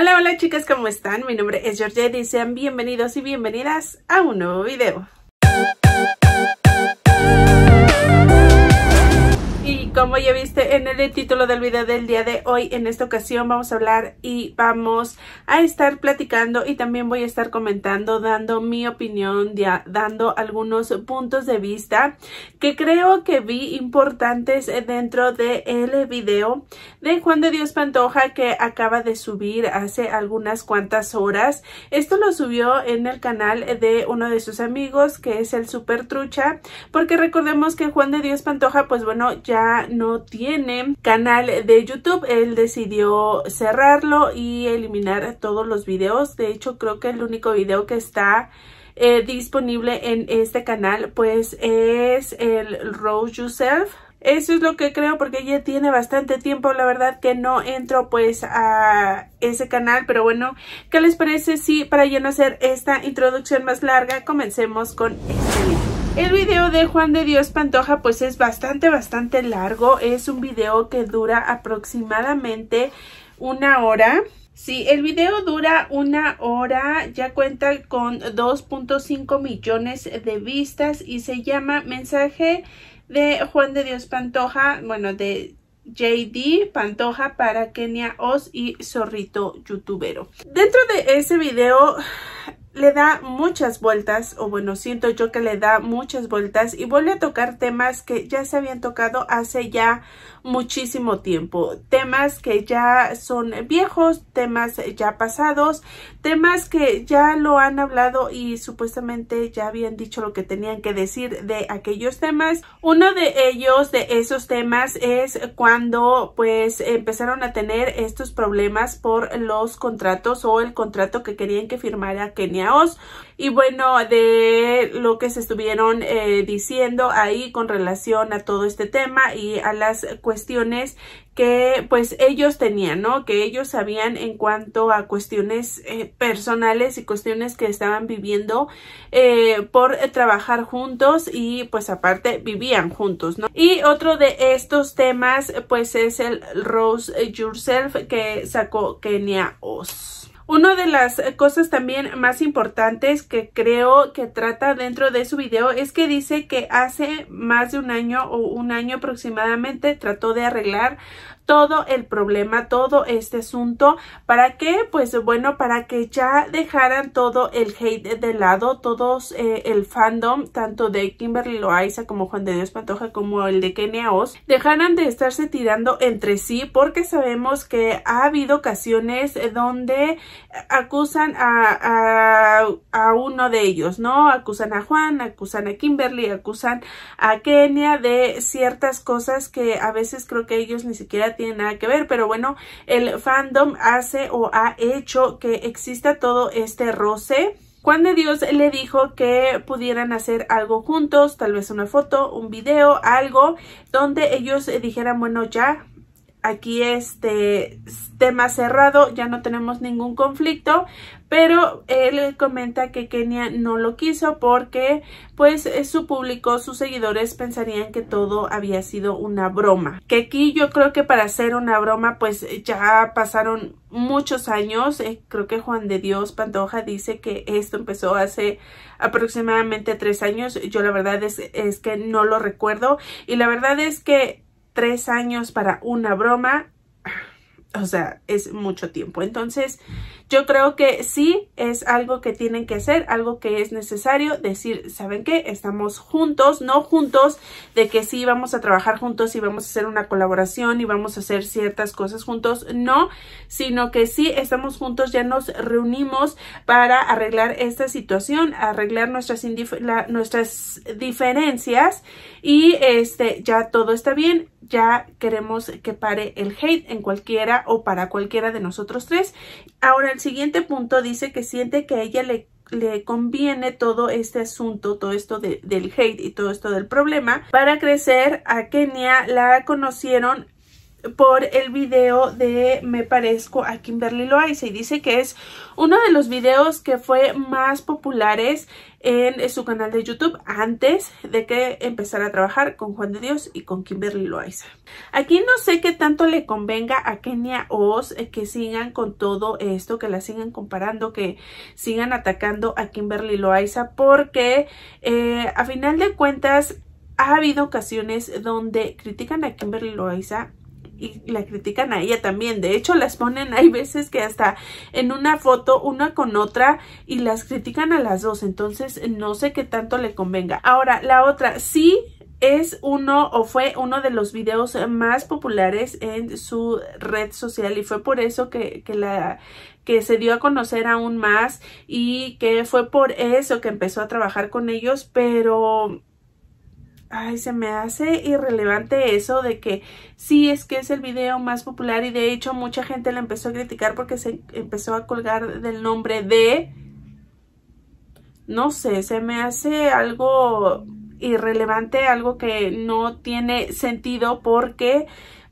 Hola, hola chicas, ¿cómo están? Mi nombre es Georgette y sean bienvenidos y bienvenidas a un nuevo video. Como ya viste en el título del video del día de hoy, en esta ocasión vamos a hablar y vamos a estar platicando y también voy a estar comentando, dando mi opinión, dando algunos puntos de vista que creo que vi importantes eh, dentro del video de Juan de Dios Pantoja que acaba de subir hace algunas cuantas horas. Esto lo subió en el canal de uno de sus amigos que es el Super Trucha porque recordemos que Juan de Dios Pantoja pues bueno ya no tiene canal de YouTube. Él decidió cerrarlo y eliminar todos los videos. De hecho, creo que el único video que está eh, disponible en este canal pues es el Rose Yourself. Eso es lo que creo porque ya tiene bastante tiempo, la verdad que no entro pues a ese canal, pero bueno, ¿qué les parece si para ya no hacer esta introducción más larga comencemos con este video? El video de Juan de Dios Pantoja pues es bastante, bastante largo. Es un video que dura aproximadamente una hora. Sí, el video dura una hora, ya cuenta con 2.5 millones de vistas y se llama Mensaje de Juan de Dios Pantoja, bueno, de JD Pantoja para Kenia Oz y Zorrito Youtubero. Dentro de ese video le da muchas vueltas, o bueno, siento yo que le da muchas vueltas y vuelve a tocar temas que ya se habían tocado hace ya muchísimo tiempo. Temas que ya son viejos, temas ya pasados, temas que ya lo han hablado y supuestamente ya habían dicho lo que tenían que decir de aquellos temas. Uno de ellos, de esos temas, es cuando pues empezaron a tener estos problemas por los contratos o el contrato que querían que firmara Kenia Oz. Y bueno, de lo que se estuvieron eh, diciendo ahí con relación a todo este tema y a las cuestiones que pues ellos tenían, ¿no? Que ellos sabían en cuanto a cuestiones eh, personales y cuestiones que estaban viviendo eh, por eh, trabajar juntos y pues aparte vivían juntos, ¿no? Y otro de estos temas pues es el Rose Yourself que sacó Kenia Oz. Una de las eh, cosas también más importantes que creo que trata dentro de su video es que dice que hace más de un año o un año aproximadamente trató de arreglar todo el problema, todo este asunto. ¿Para qué? Pues bueno, para que ya dejaran todo el hate de lado, todos eh, el fandom, tanto de Kimberly Loaiza como Juan de Dios Pantoja como el de Kenia Oz, dejaran de estarse tirando entre sí porque sabemos que ha habido ocasiones donde acusan a, a uno de ellos, ¿no? Acusan a Juan, acusan a Kimberly, acusan a Kenia de ciertas cosas que a veces creo que ellos ni siquiera tiene nada que ver, pero bueno, el fandom hace o ha hecho que exista todo este roce cuando Dios le dijo que pudieran hacer algo juntos, tal vez una foto, un video, algo, donde ellos dijeran, bueno, ya aquí este tema cerrado, ya no tenemos ningún conflicto, pero él comenta que Kenia no lo quiso porque pues eh, su público, sus seguidores pensarían que todo había sido una broma. Que aquí yo creo que para hacer una broma pues ya pasaron muchos años, eh, creo que Juan de Dios Pantoja dice que esto empezó hace aproximadamente tres años, yo la verdad es, es que no lo recuerdo y la verdad es que tres años para una broma, o sea, es mucho tiempo. Entonces, yo creo que sí es algo que tienen que hacer, algo que es necesario decir, ¿saben qué? Estamos juntos, no juntos, de que sí vamos a trabajar juntos y vamos a hacer una colaboración y vamos a hacer ciertas cosas juntos, no, sino que sí estamos juntos, ya nos reunimos para arreglar esta situación, arreglar nuestras, nuestras diferencias y este ya todo está bien, ya queremos que pare el hate en cualquiera o para cualquiera de nosotros tres. Ahora siguiente punto dice que siente que a ella le conviene todo este asunto, todo esto del hate y todo esto del problema. Para crecer a Kenia la conocieron por el video de Me Parezco a Kimberly Loaiza y dice que es uno de los videos que fue más populares en su canal de YouTube antes de que empezara a trabajar con Juan de Dios y con Kimberly Loaiza. Aquí no sé qué tanto le convenga a Kenia Oz que sigan con todo esto, que la sigan comparando, que sigan atacando a Kimberly Loaiza porque eh, a final de cuentas ha habido ocasiones donde critican a Kimberly Loaiza y la critican a ella también. De hecho, las ponen, hay veces que hasta en una foto una con otra y las critican a las dos. Entonces, no sé qué tanto le convenga. Ahora, la otra, sí es uno o fue uno de los videos más populares en su red social y fue por eso que, la que se dio a conocer aún más y que fue por eso que empezó a trabajar con ellos, pero ay, se me hace irrelevante eso de que sí es que es el video más popular y de hecho mucha gente la empezó a criticar porque se empezó a colgar del nombre de... No sé, se me hace algo irrelevante, algo que no tiene sentido porque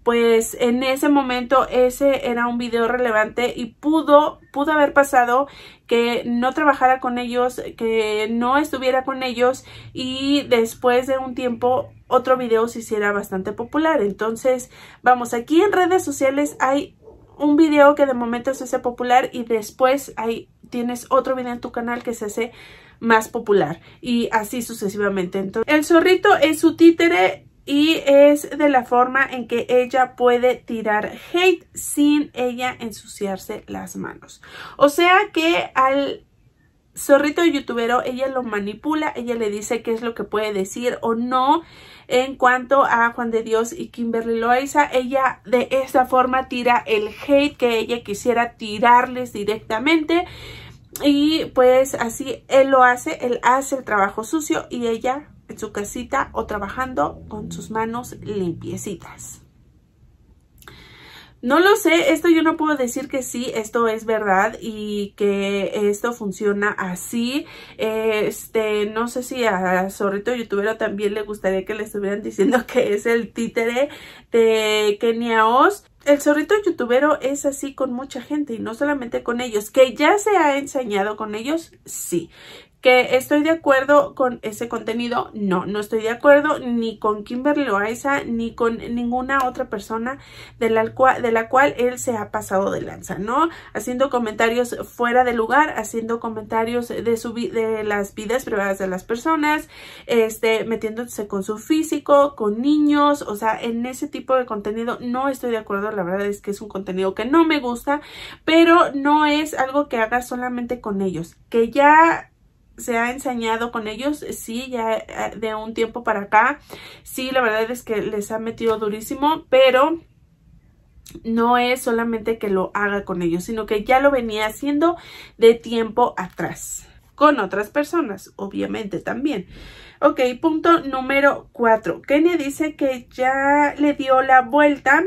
pues en ese momento ese era un video relevante y pudo, pudo haber pasado que no trabajara con ellos, que no estuviera con ellos y después de un tiempo otro video se hiciera bastante popular. Entonces, vamos, aquí en redes sociales hay un video que de momento se hace popular y después ahí tienes otro video en tu canal que se hace más popular y así sucesivamente. Entonces, el zorrito es su títere y es de la forma en que ella puede tirar hate sin ella ensuciarse las manos. O sea que al zorrito youtubero ella lo manipula, ella le dice qué es lo que puede decir o no en cuanto a Juan de Dios y Kimberly Loaiza. Ella de esta forma tira el hate que ella quisiera tirarles directamente. Y pues así él lo hace, él hace el trabajo sucio y ella en su casita o trabajando con sus manos limpiecitas. No lo sé, esto yo no puedo decir que sí, esto es verdad y que esto funciona así. Este, no sé si a Zorrito Youtubero también le gustaría que le estuvieran diciendo que es el títere de Kenia Oz. El zorrito youtubero es así con mucha gente y no solamente con ellos. ¿Que ya se ha enseñado con ellos? Sí que estoy de acuerdo con ese contenido. No, no estoy de acuerdo ni con Kimberly Loaiza ni con ninguna otra persona de la, cual, de la cual él se ha pasado de lanza, ¿no? Haciendo comentarios fuera de lugar, haciendo comentarios de, de las vidas privadas de las personas, este, metiéndose con su físico, con niños, o sea, en ese tipo de contenido no estoy de acuerdo. La verdad es que es un contenido que no me gusta, pero no es algo que haga solamente con ellos. Que ya se ha enseñado con ellos, sí, ya eh, de un tiempo para acá, sí, la verdad es que les ha metido durísimo, pero no es solamente que lo haga con ellos, sino que ya lo venía haciendo de tiempo atrás, con otras personas, obviamente también. Ok, punto número 4. Kenia dice que ya le dio la vuelta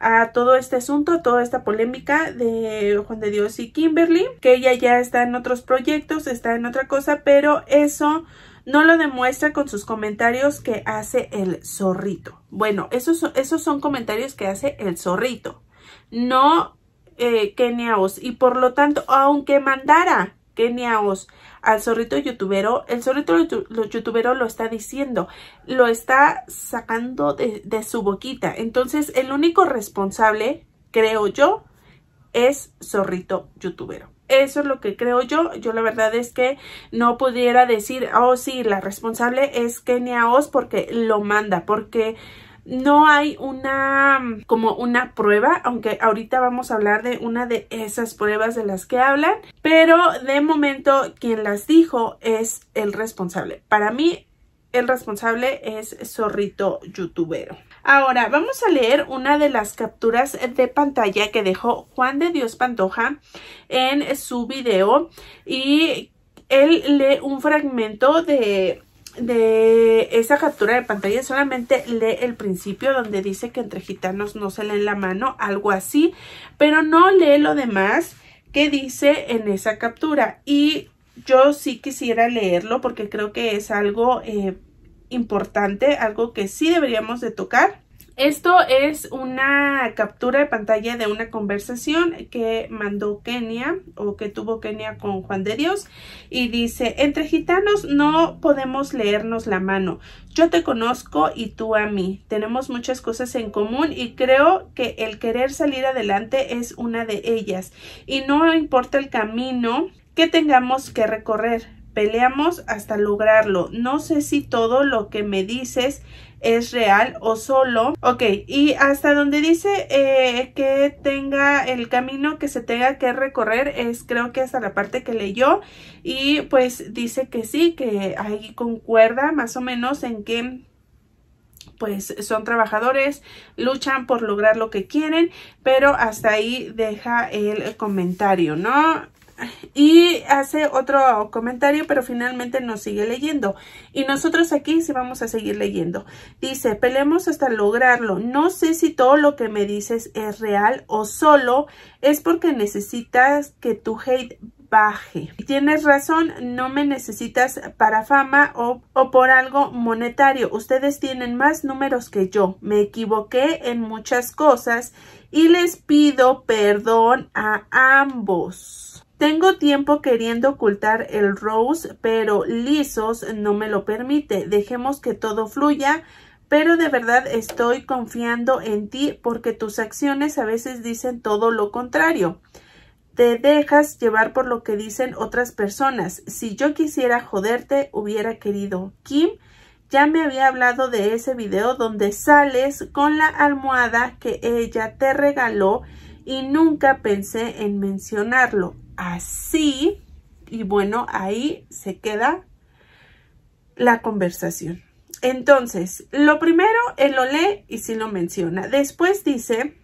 a todo este asunto, a toda esta polémica de Juan de Dios y Kimberly, que ella ya está en otros proyectos, está en otra cosa, pero eso no lo demuestra con sus comentarios que hace el zorrito. Bueno, esos, esos son comentarios que hace el zorrito, no eh, Kenia Oz. Y por lo tanto, aunque mandara Kenia Oz al zorrito youtubero, el zorrito youtubero lo está diciendo, lo está sacando de, de su boquita. Entonces, el único responsable, creo yo, es zorrito youtubero. Eso es lo que creo yo. Yo la verdad es que no pudiera decir, oh sí, la responsable es Kenia Oz porque lo manda, porque no hay una como una prueba, aunque ahorita vamos a hablar de una de esas pruebas de las que hablan, pero de momento quien las dijo es el responsable. Para mí el responsable es Zorrito Youtubero. Ahora vamos a leer una de las capturas de pantalla que dejó Juan de Dios Pantoja en su video y él lee un fragmento de de esa captura de pantalla solamente lee el principio donde dice que entre gitanos no se leen la mano, algo así, pero no lee lo demás que dice en esa captura y yo sí quisiera leerlo porque creo que es algo eh, importante, algo que sí deberíamos de tocar esto es una captura de pantalla de una conversación que mandó Kenia o que tuvo Kenia con Juan de Dios y dice, entre gitanos no podemos leernos la mano. Yo te conozco y tú a mí. Tenemos muchas cosas en común y creo que el querer salir adelante es una de ellas. Y no importa el camino que tengamos que recorrer, Peleamos hasta lograrlo. No sé si todo lo que me dices es real o solo. Ok, y hasta donde dice eh, que tenga el camino que se tenga que recorrer es creo que hasta la parte que leyó y pues dice que sí, que ahí concuerda más o menos en que pues son trabajadores, luchan por lograr lo que quieren, pero hasta ahí deja el comentario, ¿no? Y hace otro comentario, pero finalmente nos sigue leyendo. Y nosotros aquí sí vamos a seguir leyendo. Dice, peleemos hasta lograrlo. No sé si todo lo que me dices es real o solo es porque necesitas que tu hate baje. Tienes razón, no me necesitas para fama o, o, por algo monetario. Ustedes tienen más números que yo. Me equivoqué en muchas cosas y les pido perdón a ambos. Tengo tiempo queriendo ocultar el rose, pero lisos no me lo permite. Dejemos que todo fluya, pero de verdad estoy confiando en ti porque tus acciones a veces dicen todo lo contrario. Te dejas llevar por lo que dicen otras personas. Si yo quisiera joderte, hubiera querido. Kim ya me había hablado de ese video donde sales con la almohada que ella te regaló y nunca pensé en mencionarlo así y bueno, ahí se queda la conversación. Entonces, lo primero, él lo lee y sí lo menciona. Después dice,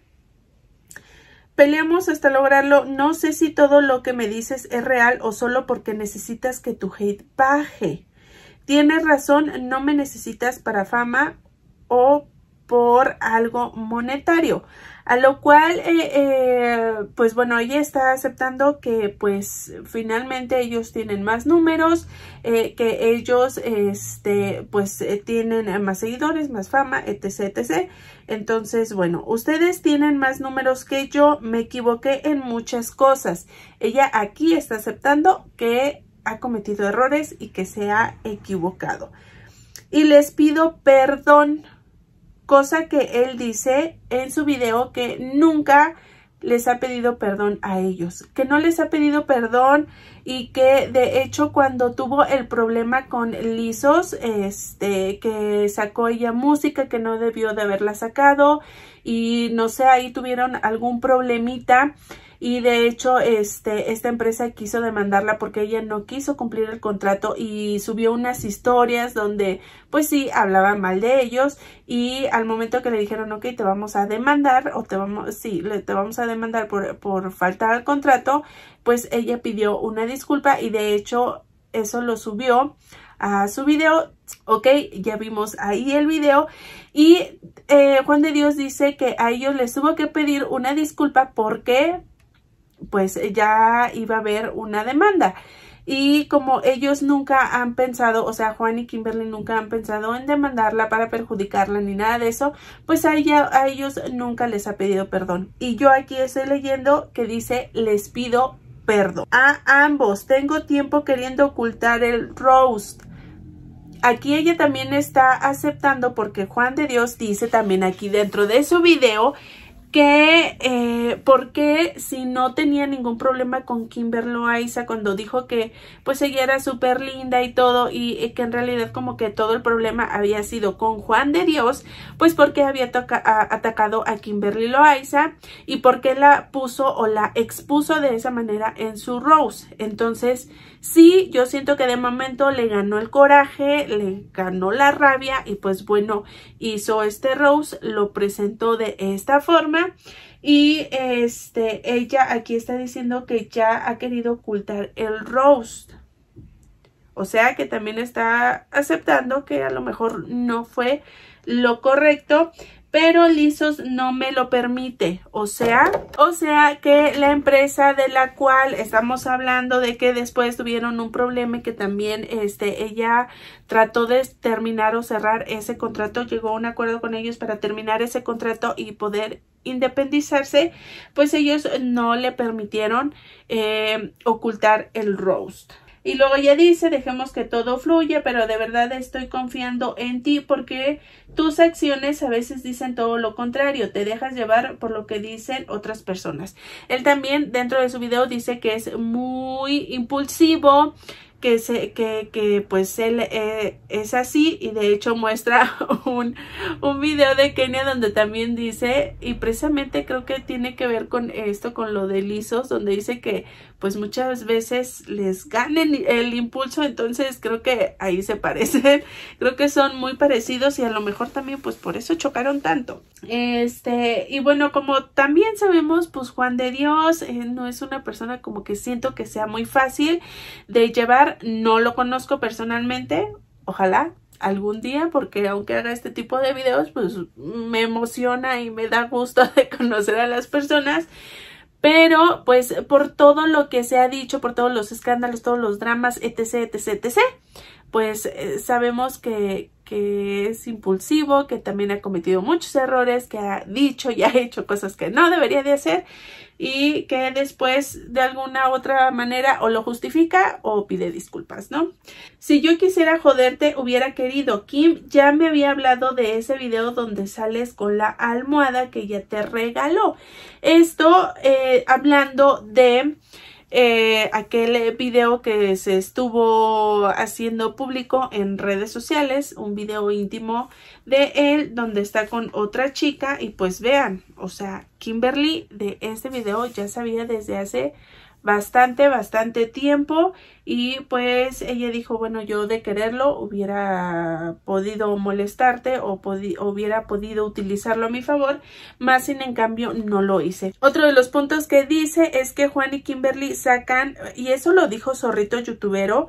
peleamos hasta lograrlo. No sé si todo lo que me dices es real o solo porque necesitas que tu hate baje. Tienes razón, no me necesitas para fama o por algo monetario. A lo cual, eh, eh, pues bueno, ella está aceptando que pues finalmente ellos tienen más números, eh, que ellos este, pues tienen más seguidores, más fama, etc, etc. Entonces, bueno, ustedes tienen más números que yo, me equivoqué en muchas cosas. Ella aquí está aceptando que ha cometido errores y que se ha equivocado. Y les pido perdón cosa que él dice en su video que nunca les ha pedido perdón a ellos, que no les ha pedido perdón y que de hecho cuando tuvo el problema con Lisos, este, que sacó ella música que no debió de haberla sacado y no sé, ahí tuvieron algún problemita y de hecho este, esta empresa quiso demandarla porque ella no quiso cumplir el contrato y subió unas historias donde pues sí hablaban mal de ellos y al momento que le dijeron ok te vamos a demandar o te vamos sí te vamos a demandar por, por faltar al contrato pues ella pidió una disculpa y de hecho eso lo subió a su video ok ya vimos ahí el video y eh, Juan de Dios dice que a ellos les tuvo que pedir una disculpa porque pues eh, ya iba a haber una demanda. Y como ellos nunca han pensado, o sea, Juan y Kimberly nunca han pensado en demandarla para perjudicarla ni nada de eso, pues a, ella, a ellos nunca les ha pedido perdón. Y yo aquí estoy leyendo que dice, les pido perdón. A ambos, tengo tiempo queriendo ocultar el roast aquí ella también está aceptando porque Juan de Dios dice también aquí dentro de su video que eh, porque si no tenía ningún problema con Kimberly Loaiza cuando dijo que pues ella era súper linda y todo y, que en realidad como que todo el problema había sido con Juan de Dios pues porque había atacado a Kimberly Loaiza y porque la puso o la expuso de esa manera en su Rose entonces Sí, yo siento que de momento le ganó el coraje, le ganó la rabia y pues bueno, hizo este Rose, lo presentó de esta forma y este, ella aquí está diciendo que ya ha querido ocultar el roast. O sea que también está aceptando que a lo mejor no fue lo correcto, pero Lisos no me lo permite. O sea, o sea que la empresa de la cual estamos hablando de que después tuvieron un problema y que también este, ella trató de terminar o cerrar ese contrato, llegó a un acuerdo con ellos para terminar ese contrato y poder independizarse, pues ellos no le permitieron eh, ocultar el roast. Y luego ya dice, dejemos que todo fluya, pero de verdad estoy confiando en ti porque tus acciones a veces dicen todo lo contrario, te dejas llevar por lo que dicen otras personas. Él también dentro de su video dice que es muy impulsivo, que, se, que, que pues él eh, es así y de hecho muestra un, un, video de Kenia donde también dice y precisamente creo que tiene que ver con esto, con lo de lisos, donde dice que pues muchas veces les ganen el impulso, entonces creo que ahí se parecen, creo que son muy parecidos y a lo mejor también pues por eso chocaron tanto. Este, y bueno, como también sabemos, pues Juan de Dios eh, no es una persona como que siento que sea muy fácil de llevar, no lo conozco personalmente, ojalá algún día porque aunque haga este tipo de videos pues me emociona y me da gusto de conocer a las personas pero, pues, por todo lo que se ha dicho, por todos los escándalos, todos los dramas, etc., etc., etc., pues eh, sabemos que, que es impulsivo, que también ha cometido muchos errores, que ha dicho y ha hecho cosas que no debería de hacer y que después de alguna otra manera o lo justifica o pide disculpas, ¿no? Si yo quisiera joderte, hubiera querido. Kim ya me había hablado de ese video donde sales con la almohada que ella te regaló. Esto eh, hablando de eh, aquel video que se estuvo haciendo público en redes sociales, un video íntimo de él donde está con otra chica y pues vean, o sea, Kimberly de ese video ya sabía desde hace bastante, bastante tiempo y pues ella dijo, bueno, yo de quererlo hubiera podido molestarte o hubiera podido utilizarlo a mi favor, más sin en cambio no lo hice. Otro de los puntos que dice es que Juan y Kimberly sacan, y eso lo dijo Zorrito Youtubero,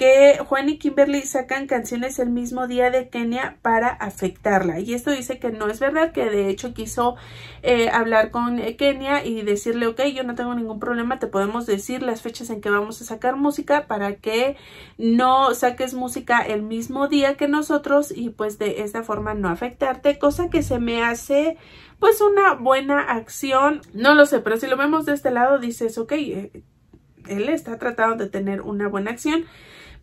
que Juan y Kimberly sacan canciones el mismo día de Kenia para afectarla. Y esto dice que no es verdad, que de hecho quiso eh, hablar con eh, Kenia y decirle, ok, yo no tengo ningún problema, te podemos decir las fechas en que vamos a sacar música para que no saques música el mismo día que nosotros y pues de esta forma no afectarte, cosa que se me hace pues una buena acción. No lo sé, pero si lo vemos de este lado dices, ok, eh, él está tratando de tener una buena acción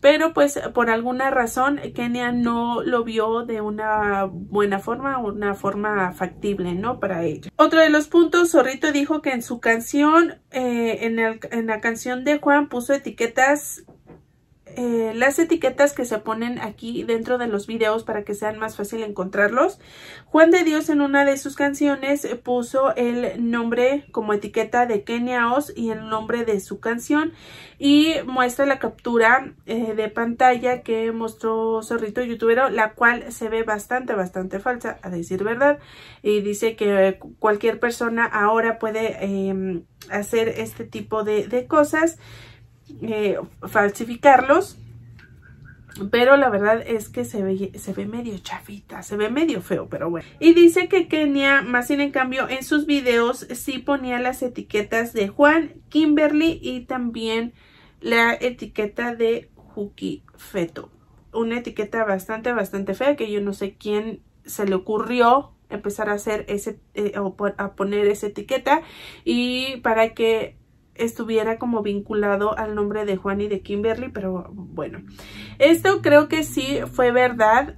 pero pues por alguna razón Kenia no lo vio de una buena forma, una forma factible, ¿no? Para ella. Otro de los puntos, Zorrito dijo que en su canción, eh, en, en la canción de Juan puso etiquetas eh, las etiquetas que se ponen aquí dentro de los videos para que sean más fácil encontrarlos. Juan de Dios en una de sus canciones eh, puso el nombre como etiqueta de Kenia Oz y el nombre de su canción y muestra la captura eh, de pantalla que mostró Zorrito Youtubero, la cual se ve bastante, bastante falsa, a decir verdad. Y dice que cualquier persona ahora puede em, hacer este tipo de, de cosas. Eh, falsificarlos. Pero la verdad es que se ve, medio chafita, se ve medio feo, pero bueno. Y dice que Kenia, más sin en cambio, en sus videos sí ponía las etiquetas de Juan, Kimberly y también la etiqueta de Juki Feto. Una etiqueta bastante, bastante fea que yo no sé quién se le ocurrió empezar a hacer ese eh, o a poner esa etiqueta y para que estuviera como vinculado al nombre de Juan y de Kimberly, pero bueno. Esto creo que sí fue verdad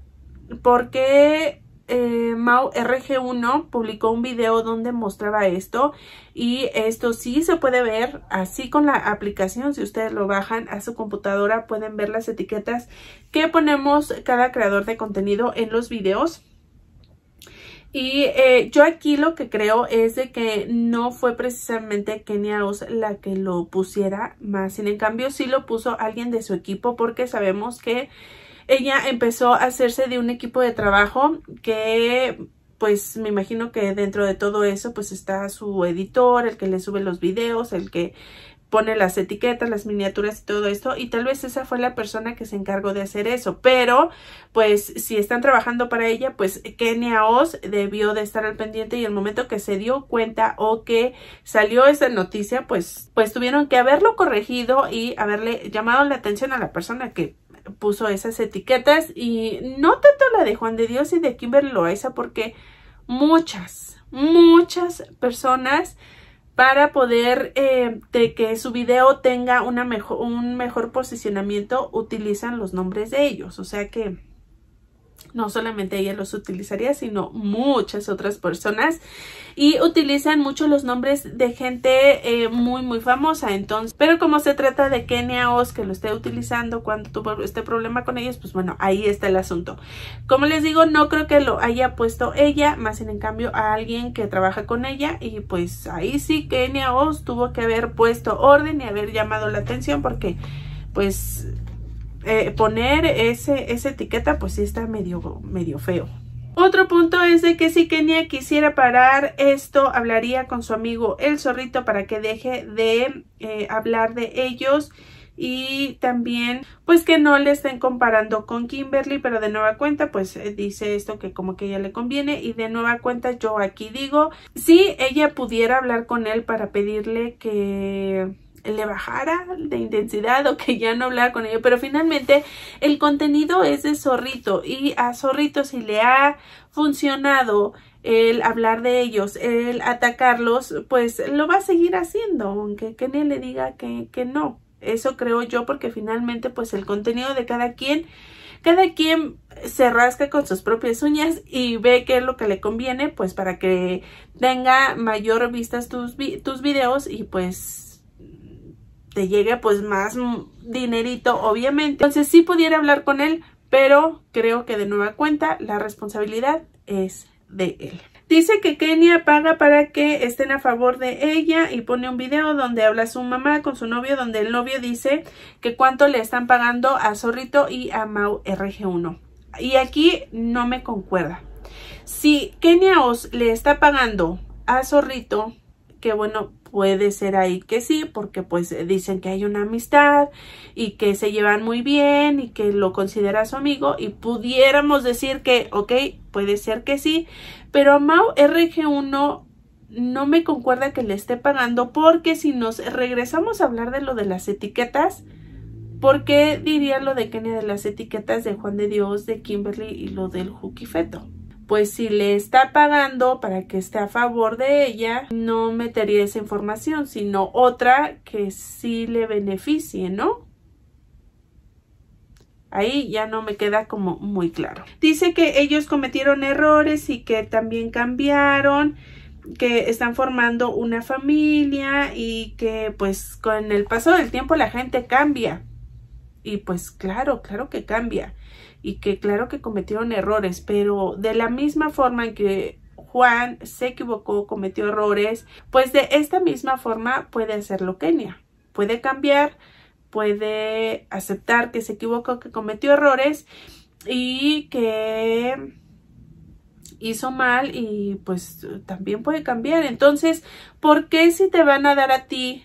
porque eh, Mau RG1 publicó un video donde mostraba esto y esto sí se puede ver así con la aplicación si ustedes lo bajan a su computadora pueden ver las etiquetas que ponemos cada creador de contenido en los videos y eh, yo aquí lo que creo es de que no fue precisamente Kenia Oz la que lo pusiera más. Sin en cambio, sí lo puso alguien de su equipo porque sabemos que ella empezó a hacerse de un equipo de trabajo que pues me imagino que dentro de todo eso pues está su editor, el que le sube los videos, el que pone las etiquetas, las miniaturas y todo esto, y tal vez esa fue la persona que se encargó de hacer eso, pero pues si están trabajando para ella, pues Kenia Oz debió de estar al pendiente y el momento que se dio cuenta o que salió esa noticia, pues, pues tuvieron que haberlo corregido y haberle llamado la atención a la persona que puso esas etiquetas y no tanto la de Juan de Dios y de Kimberly Loaiza porque muchas, muchas personas para poder eh, de que su video tenga una mejor, un mejor posicionamiento utilizan los nombres de ellos. O sea que no solamente ella los utilizaría, sino muchas otras personas. Y utilizan mucho los nombres de gente eh, muy, muy famosa. Entonces, pero como se trata de Kenia Oz, que lo esté utilizando cuando tuvo este problema con ellos, pues bueno, ahí está el asunto. Como les digo, no creo que lo haya puesto ella, más en cambio a alguien que trabaja con ella. Y pues ahí sí, Kenia Oz tuvo que haber puesto orden y haber llamado la atención porque pues eh, poner ese, esa etiqueta pues sí está medio, medio feo. Otro punto es de que si Kenia quisiera parar esto, hablaría con su amigo el zorrito para que deje de eh, hablar de ellos y también pues que no le estén comparando con Kimberly pero de nueva cuenta pues eh, dice esto que como que ya le conviene y de nueva cuenta yo aquí digo si ella pudiera hablar con él para pedirle que le bajara de intensidad o que ya no hablara con ella. Pero finalmente el contenido es de Zorrito y a Zorrito si le ha funcionado el hablar de ellos, el atacarlos, pues lo va a seguir haciendo, aunque Kenia le diga que, que no. Eso creo yo porque finalmente pues el contenido de cada quien cada quien se rasca con sus propias uñas y ve qué es lo que le conviene, pues para que tenga mayor vistas tus, tus videos y pues te llegue pues más dinerito, obviamente. Entonces sí pudiera hablar con él, pero creo que de nueva cuenta la responsabilidad es de él. Dice que Kenia paga para que estén a favor de ella y pone un video donde habla su mamá con su novio, donde el novio dice que cuánto le están pagando a Zorrito y a Mau RG1. Y aquí no me concuerda. Si Kenia Os le está pagando a Zorrito que bueno, puede ser ahí que sí, porque pues dicen que hay una amistad y que se llevan muy bien y que lo considera su amigo y pudiéramos decir que, ok, puede ser que sí, pero Mau RG1 no me concuerda que le esté pagando porque si nos regresamos a hablar de lo de las etiquetas, ¿por qué diría lo de Kenia de las etiquetas de Juan de Dios, de Kimberly y lo del Jukifeto pues si le está pagando para que esté a favor de ella, no metería esa información, sino otra que sí le beneficie, ¿no? Ahí ya no me queda como muy claro. Dice que ellos cometieron errores y que también cambiaron, que están formando una familia y que pues con el paso del tiempo la gente cambia. Y pues claro, claro que cambia y que claro que cometieron errores, pero de la misma forma en que Juan se equivocó, cometió errores, pues de esta misma forma puede hacerlo Kenia. Puede cambiar, puede aceptar que se equivocó, que cometió errores y que hizo mal y pues también puede cambiar. Entonces, ¿por qué si te van a dar a ti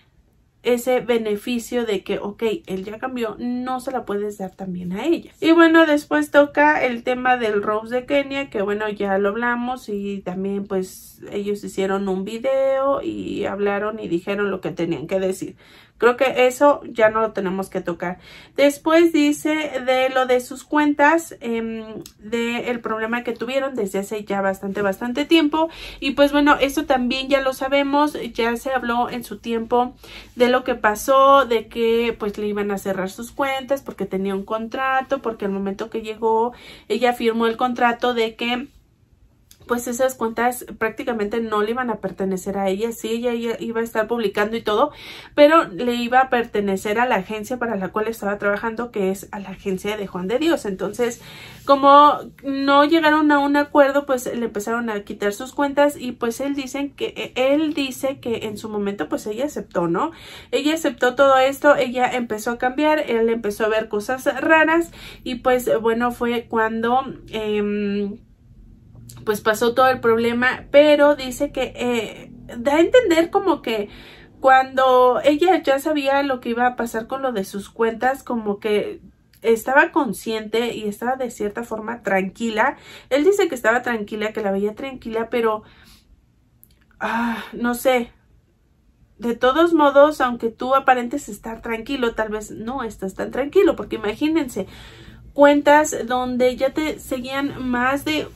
ese beneficio de que, ok, él ya cambió, no se la puedes dar también a ella. Y bueno, después toca el tema del Rose de Kenia, que bueno, ya lo hablamos y también pues ellos hicieron un video y hablaron y dijeron lo que tenían que decir. Creo que eso ya no lo tenemos que tocar. Después dice de lo de sus cuentas, em, de el problema que tuvieron desde hace ya bastante, bastante tiempo. Y pues bueno, eso también ya lo sabemos, ya se habló en su tiempo de lo que pasó, de que pues le iban a cerrar sus cuentas porque tenía un contrato, porque al momento que llegó ella firmó el contrato de que pues esas cuentas prácticamente no le iban a pertenecer a ella, sí, ella iba a estar publicando y todo, pero le iba a pertenecer a la agencia para la cual estaba trabajando, que es a la agencia de Juan de Dios. Entonces, como no llegaron a un acuerdo, pues le empezaron a quitar sus cuentas y pues él dicen que e, él dice que en su momento pues ella aceptó, ¿no? Ella aceptó todo esto, ella empezó a cambiar, él empezó a ver cosas raras y pues bueno, fue cuando em, pues pasó todo el problema, pero dice que eh, da a entender como que cuando ella ya sabía lo que iba a pasar con lo de sus cuentas, como que estaba consciente y estaba de cierta forma tranquila. Él dice que estaba tranquila, que la veía tranquila, pero ah, no sé. De todos modos, aunque tú aparentes estar tranquilo, tal vez no estás tan tranquilo, porque imagínense cuentas donde ya te seguían más de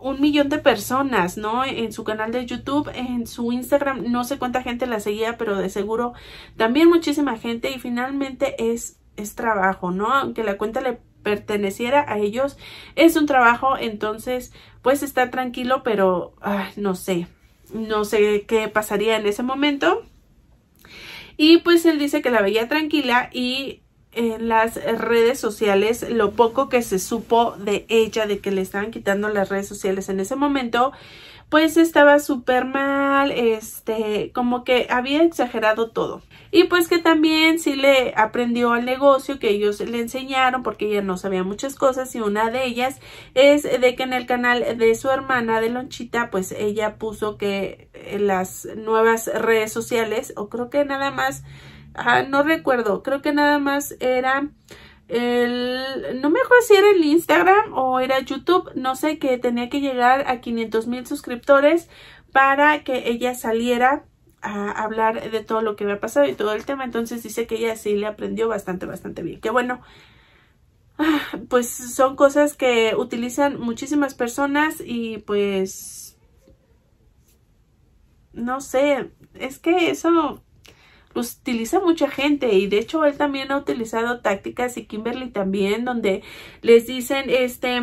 un millón de personas, ¿no? En su canal de YouTube, en su Instagram, no sé cuánta gente la seguía, pero de seguro también muchísima gente y finalmente es, es trabajo, ¿no? Aunque la cuenta le perteneciera a ellos, es un trabajo, entonces pues está tranquilo, pero no sé, no sé qué pasaría en ese momento. Y pues él dice que la veía tranquila y en las redes sociales lo poco que se supo de ella, de que le estaban quitando las redes sociales en ese momento, pues estaba súper mal, este, como que había exagerado todo. Y pues que también sí le aprendió al negocio que ellos le enseñaron porque ella no sabía muchas cosas y una de ellas es de que en el canal de su hermana de Lonchita pues ella puso que eh, las nuevas redes sociales o creo que nada más Ah, no recuerdo, creo que nada más era el, no me acuerdo si era el Instagram o era YouTube, no sé, que tenía que llegar a 500 mil suscriptores para que ella saliera a hablar de todo lo que había pasado y todo el tema, entonces dice que ella sí le aprendió bastante, bastante bien, que bueno, ah, pues son cosas que utilizan muchísimas personas y pues, no sé, es que eso pues, utiliza mucha gente y de hecho él también ha utilizado tácticas y Kimberly también donde les dicen este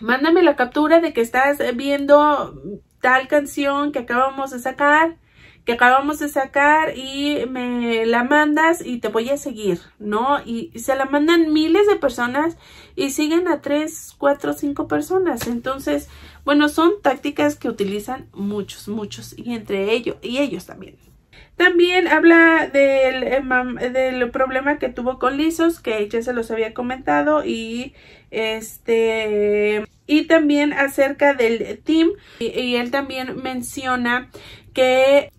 mándame la captura de que estás viendo tal canción que acabamos de sacar que acabamos de sacar y me la mandas y te voy a seguir, ¿no? Y, y se la mandan miles de personas y siguen a tres, cuatro, cinco personas. Entonces, bueno, son tácticas que utilizan muchos, muchos y entre ellos, y ellos también. También habla del, eh, del problema que tuvo con Lisos, que ya se los había comentado, y este y también acerca del team y, él también menciona que,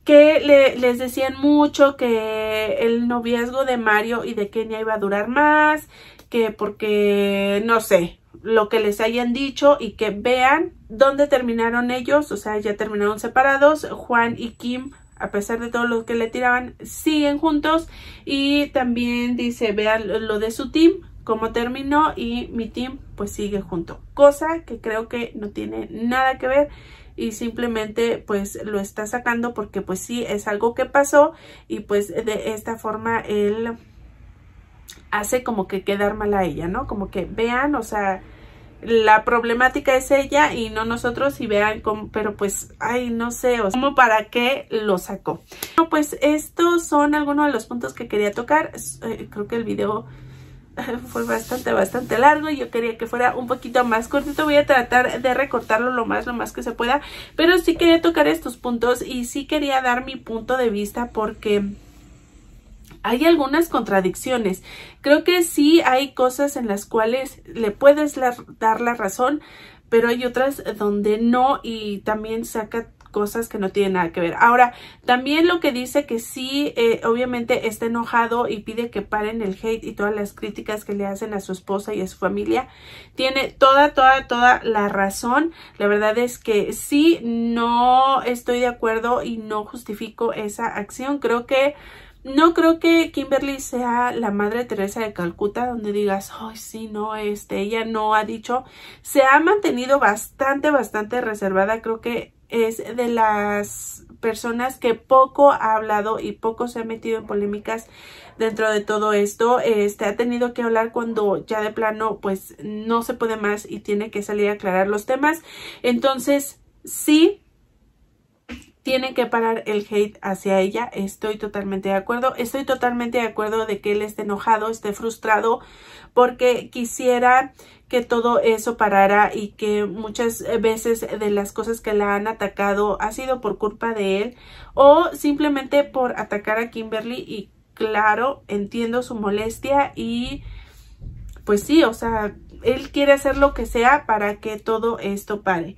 les decían mucho que el noviazgo de Mario y de Kenia iba a durar más, que porque no sé, lo que les hayan dicho y que vean dónde terminaron ellos, o sea, ya terminaron separados, Juan y Kim a pesar de todo lo que le tiraban, siguen juntos. Y también dice, vean lo de su team, cómo terminó y mi team pues sigue junto. Cosa que creo que no tiene nada que ver y simplemente pues lo está sacando porque pues sí es algo que pasó y pues de esta forma él hace como que quedar mal a ella, ¿no? Como que vean, o sea, la problemática es ella y no nosotros y vean cómo, pero pues, ay, no sé, ¿cómo para qué lo sacó. Bueno, pues estos son algunos de los puntos que quería tocar. Eh, creo que el video eh, fue bastante, bastante largo. y Yo quería que fuera un poquito más cortito. Voy a tratar de recortarlo lo más, lo más que se pueda. Pero sí quería tocar estos puntos y sí quería dar mi punto de vista porque hay algunas contradicciones. Creo que sí hay cosas en las cuales le puedes dar la razón, pero hay otras donde no y también saca cosas que no tienen nada que ver. Ahora, también lo que dice que sí, eh, obviamente está enojado y pide que paren el hate y todas las críticas que le hacen a su esposa y a su familia. Tiene toda, toda, toda la razón. La verdad es que sí, no estoy de acuerdo y no justifico esa acción. Creo que no creo que Kimberly sea la madre Teresa de Calcuta, donde digas, ay, sí, no, este, ella no ha dicho. Se ha mantenido bastante, bastante reservada. Creo que es de las personas que poco ha hablado y poco se ha metido en polémicas dentro de todo esto. Este ha tenido que hablar cuando ya de plano pues no se puede más y tiene que salir a aclarar los temas. Entonces sí tiene que parar el hate hacia ella. Estoy totalmente de acuerdo. Estoy totalmente de acuerdo de que él esté enojado, esté frustrado, porque quisiera que todo eso parara y que muchas veces de las cosas que la han atacado ha sido por culpa de él o simplemente por atacar a Kimberly y claro, entiendo su molestia y pues sí, o sea, él quiere hacer lo que sea para que todo esto pare.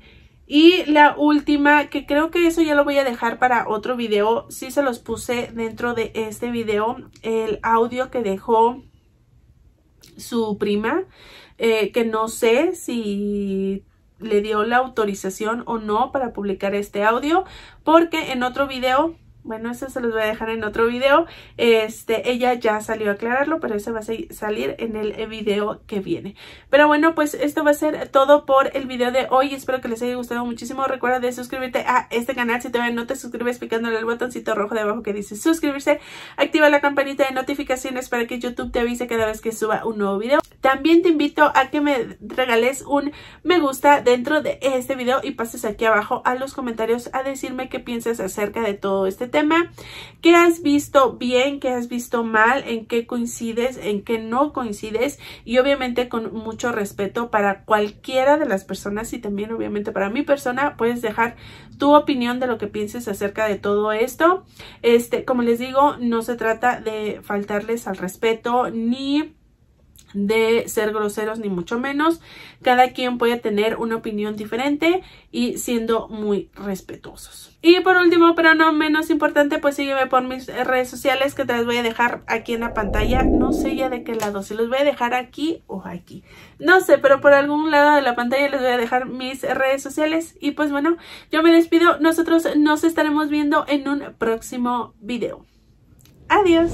Y la última, que creo que eso ya lo voy a dejar para otro video, sí se los puse dentro de este video, el audio que dejó su prima, eh, que no sé si le dio la autorización o no para publicar este audio, porque en otro video bueno, eso se los voy a dejar en otro video. Este, ella ya salió a aclararlo, pero eso va a salir en el video que viene. Pero bueno, pues esto va a ser todo por el video de hoy. Espero que les haya gustado muchísimo. Recuerda de suscribirte a este canal. Si todavía no te suscribes, picándole el botoncito rojo de abajo que dice suscribirse. Activa la campanita de notificaciones para que YouTube te avise cada vez que suba un nuevo video. También te invito a que me regales un me gusta dentro de este video y pases aquí abajo a los comentarios a decirme qué piensas acerca de todo este tema, qué has visto bien, qué has visto mal, en qué coincides, en qué no coincides y obviamente con mucho respeto para cualquiera de las personas y también obviamente para mi persona puedes dejar tu opinión de lo que pienses acerca de todo esto. Este, como les digo, no se trata de faltarles al respeto ni de ser groseros ni mucho menos. Cada quien puede tener una opinión diferente y siendo muy respetuosos. Y por último, pero no menos importante, pues sígueme por mis redes sociales que te las voy a dejar aquí en la pantalla. No sé ya de qué lado, se los voy a dejar aquí o aquí. No sé, pero por algún lado de la pantalla les voy a dejar mis redes sociales. Y pues bueno, yo me despido. Nosotros nos estaremos viendo en un próximo video. Adiós.